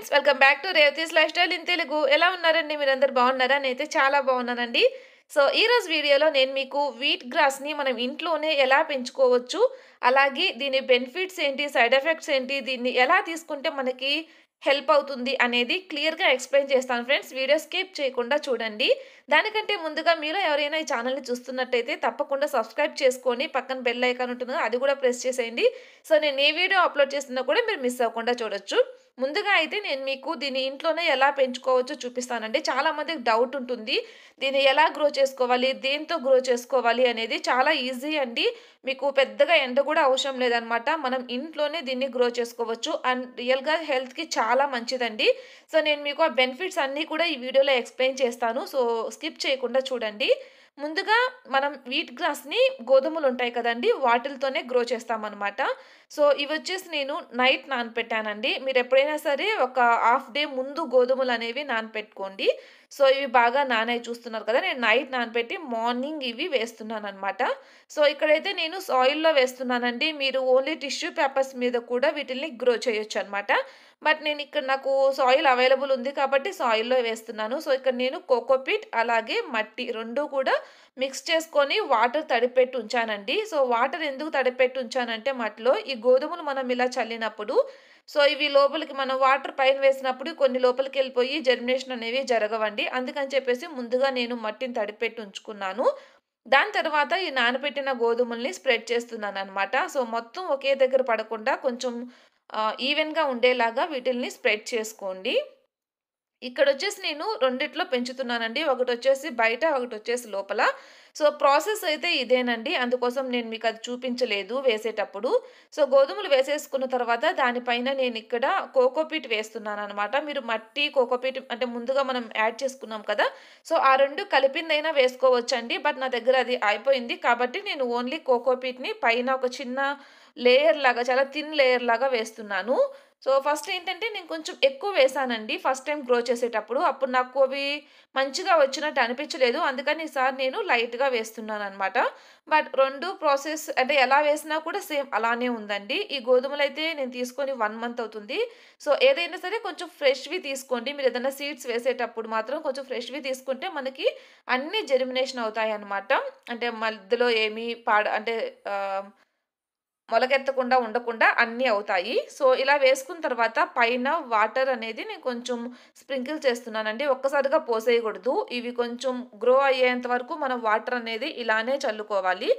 friends welcome back to Revathi's lifestyle in Telugu ఎలా ఉన్నారండి అందరు బాగున్నారా నేనైతే చాలా బాగున్నానండి సో ఈరోజు వీడియోలో నేను మీకు వీట్ గ్రాస్ని మనం ఇంట్లోనే ఎలా పెంచుకోవచ్చు అలాగే దీని బెనిఫిట్స్ ఏంటి సైడ్ ఎఫెక్ట్స్ ఏంటి దీన్ని ఎలా తీసుకుంటే మనకి హెల్ప్ అవుతుంది అనేది క్లియర్గా ఎక్స్ప్లెయిన్ చేస్తాను ఫ్రెండ్స్ వీడియో స్కిప్ చేయకుండా చూడండి దానికంటే ముందుగా మీరు ఎవరైనా ఈ ఛానల్ని చూస్తున్నట్టయితే తప్పకుండా సబ్స్క్రైబ్ చేసుకొని పక్కన బెల్ ఐకాన్ ఉంటుంది అది కూడా ప్రెస్ చేసేయండి సో నేను ఏ వీడియో అప్లోడ్ చేస్తున్నా కూడా మీరు మిస్ అవ్వకుండా చూడొచ్చు ముందుగా అయితే నేను మీకు దీన్ని ఇంట్లోనే ఎలా పెంచుకోవచ్చో చూపిస్తానండి చాలామందికి డౌట్ ఉంటుంది దీన్ని ఎలా గ్రో చేసుకోవాలి దేంతో గ్రో చేసుకోవాలి అనేది చాలా ఈజీ అండి మీకు పెద్దగా ఎండ కూడా అవసరం లేదనమాట మనం ఇంట్లోనే దీన్ని గ్రో చేసుకోవచ్చు అండ్ రియల్గా హెల్త్కి చాలా మంచిదండి సో నేను మీకు ఆ బెనిఫిట్స్ అన్నీ కూడా ఈ వీడియోలో ఎక్స్ప్లెయిన్ చేస్తాను సో స్కిప్ చేయకుండా చూడండి ముందుగా మనం వీట్ గ్రాస్ని గోధుమలు ఉంటాయి కదండి వాటిలతోనే గ్రో చేస్తామన్నమాట సో ఇవి వచ్చేసి నేను నైట్ నానపెట్టానండి మీరు ఎప్పుడైనా సరే ఒక హాఫ్ డే ముందు గోధుమలు అనేవి నానపెట్టుకోండి సో ఇవి బాగా నానే చూస్తున్నారు కదా నేను నైట్ నానబెట్టి మార్నింగ్ ఇవి వేస్తున్నాను అనమాట సో ఇక్కడైతే నేను సాయిల్లో వేస్తున్నానండి మీరు ఓన్లీ టిష్యూ పేపర్స్ మీద కూడా వీటిని గ్రో చేయొచ్చు అనమాట బట్ నేను ఇక్కడ నాకు సాయిల్ అవైలబుల్ ఉంది కాబట్టి సాయిల్లో వేస్తున్నాను సో ఇక్కడ నేను కోకోపిట్ అలాగే మట్టి రెండు కూడా మిక్స్ చేసుకొని వాటర్ తడిపెట్టి ఉంచానండి సో వాటర్ ఎందుకు తడిపెట్టి ఉంచానంటే మట్టిలో ఈ గోధుమలు మనం ఇలా చల్లినప్పుడు సో ఇవి లోపలికి మనం వాటర్ పైన వేసినప్పుడు కొన్ని లోపలికి వెళ్ళిపోయి జర్మినేషన్ అనేవి జరగవండి అందుకని చెప్పేసి ముందుగా నేను మట్టిని తడిపెట్టి ఉంచుకున్నాను దాని తర్వాత ఈ నానబెట్టిన గోధుమల్ని స్ప్రెడ్ చేస్తున్నాను అనమాట సో మొత్తం ఒకే దగ్గర పడకుండా కొంచెం ఈవెన్గా ఉండేలాగా వీటిల్ని స్ప్రెడ్ చేసుకోండి ఇక్కడ వచ్చేసి నేను రెండిట్లో పెంచుతున్నానండి ఒకటి వచ్చేసి బయట ఒకటి వచ్చేసి లోపల సో ప్రాసెస్ అయితే ఇదేనండి అందుకోసం నేను మీకు అది చూపించలేదు వేసేటప్పుడు సో గోధుమలు వేసేసుకున్న తర్వాత దానిపైన నేను ఇక్కడ కోకోపీట్ వేస్తున్నాను అనమాట మీరు మట్టి కోకోపీట్ అంటే ముందుగా మనం యాడ్ చేసుకున్నాం కదా సో ఆ రెండు కలిపిందైనా వేసుకోవచ్చండి బట్ నా దగ్గర అది అయిపోయింది కాబట్టి నేను ఓన్లీ కోకోపీట్ని పైన ఒక చిన్న లేయర్ లాగా చాలా థిన్ లేయర్ లాగా వేస్తున్నాను సో ఫస్ట్ ఏంటంటే నేను కొంచెం ఎక్కువ వేసానండి ఫస్ట్ టైం గ్రో చేసేటప్పుడు అప్పుడు నాకు అవి మంచిగా వచ్చినట్టు అనిపించలేదు అందుకని ఈసారి నేను లైట్గా వేస్తున్నాను అనమాట బట్ రెండు ప్రాసెస్ అంటే ఎలా వేసినా కూడా సేమ్ అలానే ఉందండి ఈ గోధుమలు అయితే నేను తీసుకొని వన్ మంత్ అవుతుంది సో ఏదైనా సరే కొంచెం ఫ్రెష్వి తీసుకోండి మీరు ఏదైనా సీడ్స్ వేసేటప్పుడు మాత్రం కొంచెం ఫ్రెష్వి తీసుకుంటే మనకి అన్ని జెర్మినేషన్ అవుతాయి అనమాట అంటే మధ్యలో ఏమీ పాడ అంటే మొలకెత్తకుండా ఉండకుండా అన్నీ అవుతాయి సో ఇలా వేసుకున్న తర్వాత పైన వాటర్ అనేది నేను కొంచెం స్ప్రింకిల్ చేస్తున్నానండి ఒక్కసారిగా పోసేయకూడదు ఇవి కొంచెం గ్రో అయ్యేంత వరకు మనం వాటర్ అనేది ఇలానే చల్లుకోవాలి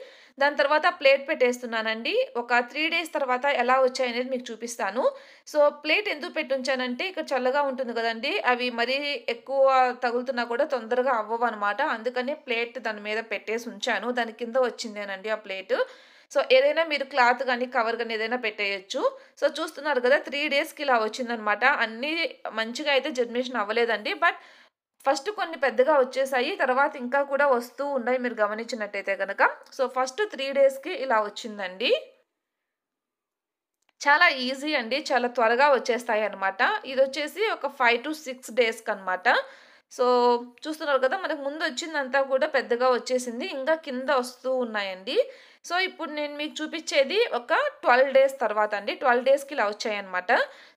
దాని తర్వాత ప్లేట్ పెట్టేస్తున్నానండి ఒక త్రీ డేస్ తర్వాత ఎలా వచ్చాయనేది మీకు చూపిస్తాను సో ప్లేట్ ఎందుకు పెట్టుంచానంటే ఇక్కడ చల్లగా ఉంటుంది కదండి అవి మరీ ఎక్కువ తగులుతున్నా కూడా తొందరగా అవ్వవు అనమాట అందుకని ప్లేట్ దాని మీద పెట్టేసి ఉంచాను దాని కింద వచ్చిందేనండి ఆ ప్లేట్ సో ఏదైనా మీరు క్లాత్ కానీ కవర్ కానీ ఏదైనా పెట్టేయచ్చు సో చూస్తున్నారు కదా త్రీ డేస్కి ఇలా వచ్చిందనమాట అన్నీ మంచిగా అయితే జర్మినేషన్ అవ్వలేదండి బట్ ఫస్ట్ కొన్ని పెద్దగా వచ్చేసాయి తర్వాత ఇంకా కూడా వస్తూ ఉన్నాయి మీరు గమనించినట్టయితే కనుక సో ఫస్ట్ త్రీ డేస్కి ఇలా వచ్చిందండి చాలా ఈజీ అండి చాలా త్వరగా వచ్చేస్తాయి అనమాట ఇది వచ్చేసి ఒక ఫైవ్ టు సిక్స్ డేస్కి అనమాట సో చూస్తున్నారు కదా మనకు ముందు వచ్చిందంతా కూడా పెద్దగా వచ్చేసింది ఇంకా కింద వస్తూ ఉన్నాయండి సో ఇప్పుడు నేను మీకు చూపించేది ఒక ట్వెల్వ్ డేస్ తర్వాత అండి ట్వెల్వ్ డేస్కి ఇలా వచ్చాయన్నమాట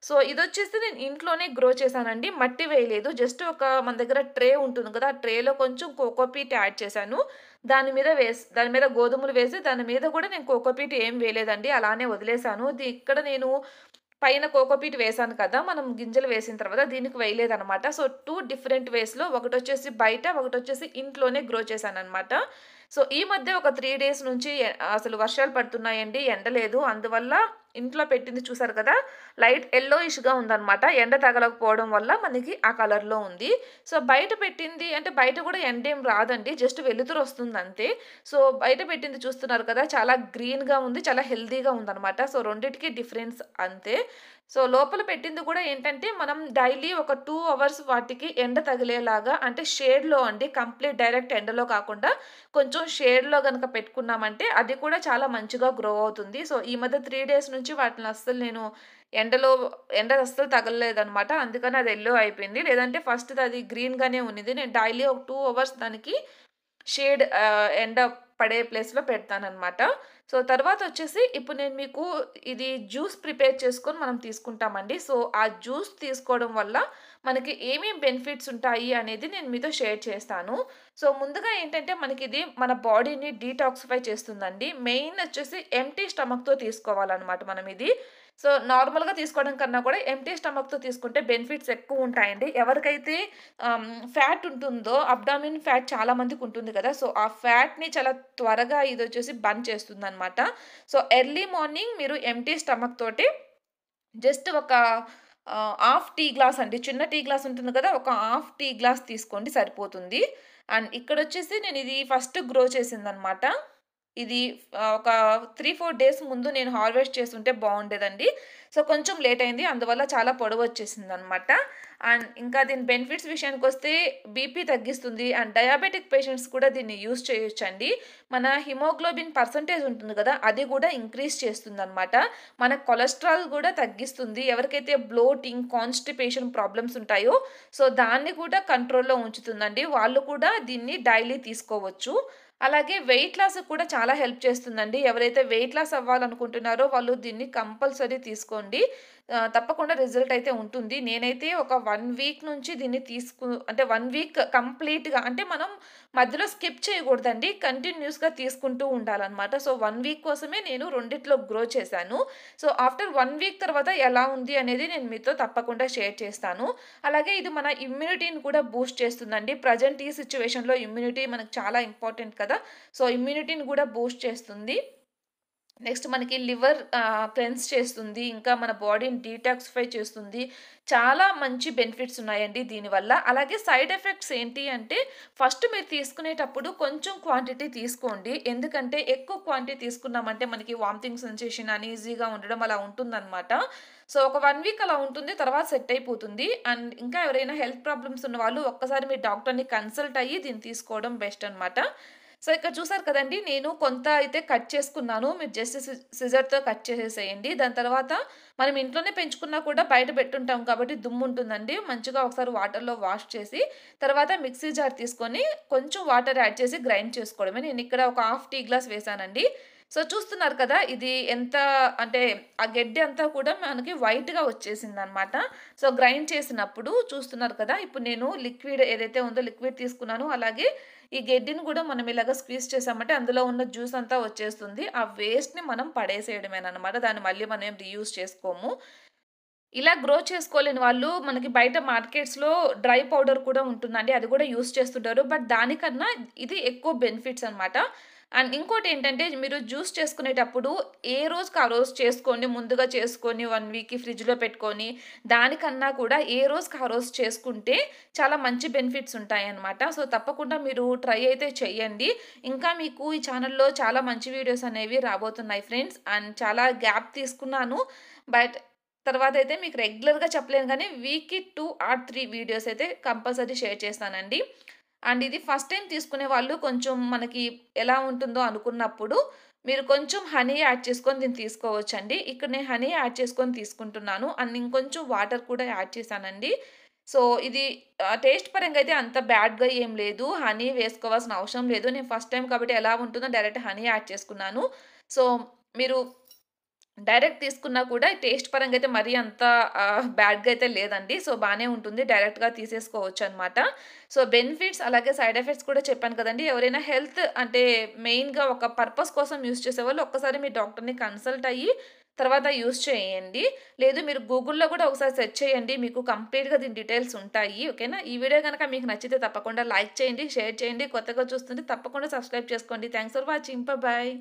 సో ఇది వచ్చేసి నేను ఇంట్లోనే గ్రో చేశానండి మట్టి వేయలేదు జస్ట్ ఒక మన దగ్గర ట్రే ఉంటుంది కదా ఆ ట్రేలో కొంచెం కోకోపీట్ యాడ్ చేశాను దాని మీద వేసి దాని మీద గోధుమలు వేసి దాని మీద కూడా నేను కోకోపీట్ ఏం వేయలేదండి అలానే వదిలేశాను ఇక్కడ నేను పైన కోకోపీట్ వేసాను కదా మనం గింజలు వేసిన తర్వాత దీనికి వేయలేదనమాట సో టూ డిఫరెంట్ వేస్లో ఒకటి వచ్చేసి బయట ఒకటి వచ్చేసి ఇంట్లోనే గ్రో చేశాను అనమాట సో ఈ మధ్య ఒక త్రీ డేస్ నుంచి అసలు వర్షాలు పడుతున్నాయండి ఎండలేదు అందువల్ల ఇంట్లో పెట్టింది చూసారు కదా లైట్ ఎల్లోయిష్గా ఉందనమాట ఎండ తగలకపోవడం వల్ల మనకి ఆ కలర్లో ఉంది సో బయట పెట్టింది అంటే బయట కూడా ఎండ ఏం రాదండి జస్ట్ వెలుతురు వస్తుంది అంతే సో బయట పెట్టింది చూస్తున్నారు కదా చాలా గ్రీన్గా ఉంది చాలా హెల్దీగా ఉందనమాట సో రెండింటికి డిఫరెన్స్ అంతే సో లోపల పెట్టింది కూడా ఏంటంటే మనం డైలీ ఒక టూ అవర్స్ వాటికి ఎండ తగిలేలాగా అంటే షేడ్లో అండి కంప్లీట్ డైరెక్ట్ ఎండలో కాకుండా కొంచెం షేడ్లో కనుక పెట్టుకున్నామంటే అది కూడా చాలా మంచిగా గ్రో అవుతుంది సో ఈ మధ్య త్రీ డేస్ నుంచి నుంచి వాటిని అస్సలు నేను ఎండలో ఎండ అస్సలు తగలలేదనమాట అందుకని అది ఎల్లో అయిపోయింది లేదంటే ఫస్ట్ అది గ్రీన్గానే ఉన్నది నేను డైలీ ఒక టూ అవర్స్ దానికి షేడ్ ఎండ పడే ప్లేస్లో పెడతానమాట సో తర్వాత వచ్చేసి ఇప్పుడు నేను మీకు ఇది జ్యూస్ ప్రిపేర్ చేసుకొని మనం తీసుకుంటామండి సో ఆ జ్యూస్ తీసుకోవడం వల్ల మనకి ఏమేమి బెనిఫిట్స్ ఉంటాయి అనేది నేను మీతో షేర్ చేస్తాను సో ముందుగా ఏంటంటే మనకి ఇది మన బాడీని డీటాక్సిఫై చేస్తుందండి మెయిన్ వచ్చేసి ఎంటీ స్టమక్తో తీసుకోవాలన్నమాట మనం ఇది సో నార్మల్గా తీసుకోవడం కన్నా కూడా ఎంటీ స్టమక్తో తీసుకుంటే బెనిఫిట్స్ ఎక్కువ ఉంటాయండి ఎవరికైతే ఫ్యాట్ ఉంటుందో అబ్డామిన్ ఫ్యాట్ చాలా మందికి ఉంటుంది కదా సో ఆ ఫ్యాట్ని చాలా త్వరగా ఇది వచ్చేసి బంద్ చేస్తుంది అనమాట సో ఎర్లీ మార్నింగ్ మీరు ఎంటీ స్టమక్ తోటి జస్ట్ ఒక హాఫ్ టీ గ్లాస్ అండి చిన్న టీ గ్లాస్ ఉంటుంది కదా ఒక హాఫ్ టీ గ్లాస్ తీసుకోండి సరిపోతుంది అండ్ ఇక్కడ వచ్చేసి నేను ఇది ఫస్ట్ గ్రో చేసిందనమాట ఇది ఒక త్రీ ఫోర్ డేస్ ముందు నేను హార్వెస్ట్ చేస్తుంటే బాగుండేదండి సో కొంచెం లేట్ అయింది అందువల్ల చాలా పొడవు వచ్చేసింది అనమాట అండ్ ఇంకా దీని బెనిఫిట్స్ విషయానికి వస్తే బీపీ తగ్గిస్తుంది అండ్ డయాబెటిక్ పేషెంట్స్ కూడా దీన్ని యూజ్ చేయొచ్చండి మన హిమోగ్లోబిన్ పర్సంటేజ్ ఉంటుంది కదా అది కూడా ఇంక్రీజ్ చేస్తుంది అనమాట మన కొలెస్ట్రాల్ కూడా తగ్గిస్తుంది ఎవరికైతే బ్లోటింగ్ కాన్స్టిపేషన్ ప్రాబ్లమ్స్ ఉంటాయో సో దాన్ని కూడా కంట్రోల్లో ఉంచుతుందండి వాళ్ళు కూడా దీన్ని డైలీ తీసుకోవచ్చు అలాగే వెయిట్ లాస్ కూడా చాలా హెల్ప్ చేస్తుందండి ఎవరైతే వెయిట్ లాస్ అవ్వాలనుకుంటున్నారో వాళ్ళు దీన్ని కంపల్సరీ తీసుకోండి తప్పకుండా రిజల్ట్ అయితే ఉంటుంది నేనైతే ఒక వన్ వీక్ నుంచి దీన్ని తీసుకు అంటే వన్ వీక్ కంప్లీట్గా అంటే మనం మధ్యలో స్కిప్ చేయకూడదండి కంటిన్యూస్గా తీసుకుంటూ ఉండాలన్నమాట సో వన్ వీక్ కోసమే నేను రెండిట్లో గ్రో చేశాను సో ఆఫ్టర్ వన్ వీక్ తర్వాత ఎలా ఉంది అనేది నేను మీతో తప్పకుండా షేర్ చేస్తాను అలాగే ఇది మన ఇమ్యూనిటీని కూడా బూస్ట్ చేస్తుందండి ప్రజెంట్ ఈ సిచ్యువేషన్లో ఇమ్యూనిటీ మనకు చాలా ఇంపార్టెంట్ కదా కదా సో ఇమ్యూనిటీని కూడా బూస్ట్ చేస్తుంది నెక్స్ట్ మనకి లివర్ క్లెన్స్ చేస్తుంది ఇంకా మన బాడీని డీటాక్సిఫై చేస్తుంది చాలా మంచి బెనిఫిట్స్ ఉన్నాయండి దీనివల్ల అలాగే సైడ్ ఎఫెక్ట్స్ ఏంటి అంటే ఫస్ట్ మీరు తీసుకునేటప్పుడు కొంచెం క్వాంటిటీ తీసుకోండి ఎందుకంటే ఎక్కువ క్వాంటిటీ తీసుకున్నామంటే మనకి వామిటింగ్ సెన్సేషన్ ఈజీగా ఉండడం అలా ఉంటుందన్నమాట సో ఒక వన్ వీక్ అలా ఉంటుంది తర్వాత సెట్ అయిపోతుంది అండ్ ఇంకా ఎవరైనా హెల్త్ ప్రాబ్లమ్స్ ఉన్న వాళ్ళు ఒక్కసారి మీ డాక్టర్ని కన్సల్ట్ అయ్యి దీన్ని తీసుకోవడం బెస్ట్ అనమాట సో ఇక్కడ చూసారు కదండి నేను కొంత అయితే కట్ చేసుకున్నాను మీరు జస్ట్ సిజర్తో కట్ చేసేసేయండి దాని తర్వాత మనం ఇంట్లోనే పెంచుకున్నా కూడా బయట పెట్టుంటాం కాబట్టి దుమ్ము ఉంటుందండి మంచిగా ఒకసారి వాటర్లో వాష్ చేసి తర్వాత మిక్సీ జార్ తీసుకొని కొంచెం వాటర్ యాడ్ చేసి గ్రైండ్ చేసుకోవడమే నేను ఇక్కడ ఒక హాఫ్ టీ గ్లాస్ వేసానండి సో చూస్తున్నారు కదా ఇది ఎంత అంటే ఆ గడ్డి అంతా కూడా మనకి వైట్గా వచ్చేసింది అనమాట సో గ్రైండ్ చేసినప్పుడు చూస్తున్నారు కదా ఇప్పుడు నేను లిక్విడ్ ఏదైతే ఉందో లిక్విడ్ తీసుకున్నాను అలాగే ఈ గడ్డిని కూడా మనం ఇలాగ స్క్వీజ్ చేసామంటే అందులో ఉన్న జ్యూస్ అంతా వచ్చేస్తుంది ఆ వేస్ట్ని మనం పడేసేయడమేనమాట దాన్ని మళ్ళీ మనం ఏం రీయూజ్ చేసుకోము ఇలా గ్రో చేసుకోలేని వాళ్ళు మనకి బయట మార్కెట్స్లో డ్రై పౌడర్ కూడా ఉంటుందండి అది కూడా యూస్ చేస్తుంటారు బట్ దానికన్నా ఇది ఎక్కువ బెనిఫిట్స్ అనమాట అండ్ ఇంకోటి ఏంటంటే మీరు జ్యూస్ చేసుకునేటప్పుడు ఏ రోజుకి ఆ రోజు చేసుకోండి ముందుగా చేసుకొని వన్ వీక్ ఫ్రిడ్జ్లో పెట్టుకొని దానికన్నా కూడా ఏ రోజుకి ఆ రోజు చేసుకుంటే చాలా మంచి బెనిఫిట్స్ ఉంటాయి అన్నమాట సో తప్పకుండా మీరు ట్రై అయితే చేయండి ఇంకా మీకు ఈ ఛానల్లో చాలా మంచి వీడియోస్ అనేవి రాబోతున్నాయి ఫ్రెండ్స్ అండ్ చాలా గ్యాప్ తీసుకున్నాను బట్ తర్వాత అయితే మీకు రెగ్యులర్గా చెప్పలేను కానీ వీక్కి టూ ఆర్ త్రీ వీడియోస్ అయితే కంపల్సరీ షేర్ చేస్తానండి అండ్ ఇది ఫస్ట్ టైం తీసుకునే వాళ్ళు కొంచెం మనకి ఎలా ఉంటుందో అనుకున్నప్పుడు మీరు కొంచెం హనీ యాడ్ చేసుకొని దీన్ని తీసుకోవచ్చండి ఇక్కడ నేను హనీ యాడ్ చేసుకొని తీసుకుంటున్నాను అండ్ ఇంకొంచెం వాటర్ కూడా యాడ్ చేశానండి సో ఇది టేస్ట్ పరంగా అయితే అంత బ్యాడ్గా ఏం లేదు హనీ వేసుకోవాల్సిన అవసరం లేదు నేను ఫస్ట్ టైం కాబట్టి ఎలా ఉంటుందో డైరెక్ట్ హనీ యాడ్ చేసుకున్నాను సో మీరు డైరెక్ట్ తీసుకున్నా కూడా టేస్ట్ పరంగా అయితే మరీ అంత బ్యాడ్గా అయితే లేదండి సో బాగానే ఉంటుంది డైరెక్ట్గా తీసేసుకోవచ్చు అనమాట సో బెనిఫిట్స్ అలాగే సైడ్ ఎఫెక్ట్స్ కూడా చెప్పాను కదండి ఎవరైనా హెల్త్ అంటే మెయిన్గా ఒక పర్పస్ కోసం యూస్ చేసేవాళ్ళు ఒక్కసారి మీ డాక్టర్ని కన్సల్ట్ అయ్యి తర్వాత యూస్ చేయండి లేదు మీరు గూగుల్లో కూడా ఒకసారి సెర్చ్ చేయండి మీకు కంప్లీట్గా దీని డీటెయిల్స్ ఉంటాయి ఓకేనా ఈ వీడియో కనుక మీకు నచ్చితే తప్పకుండా లైక్ చేయండి షేర్ చేయండి కొత్తగా చూస్తుంటే తప్పకుండా సబ్స్క్రైబ్ చేసుకోండి థ్యాంక్స్ ఫర్ వాచింగ్ బాయ్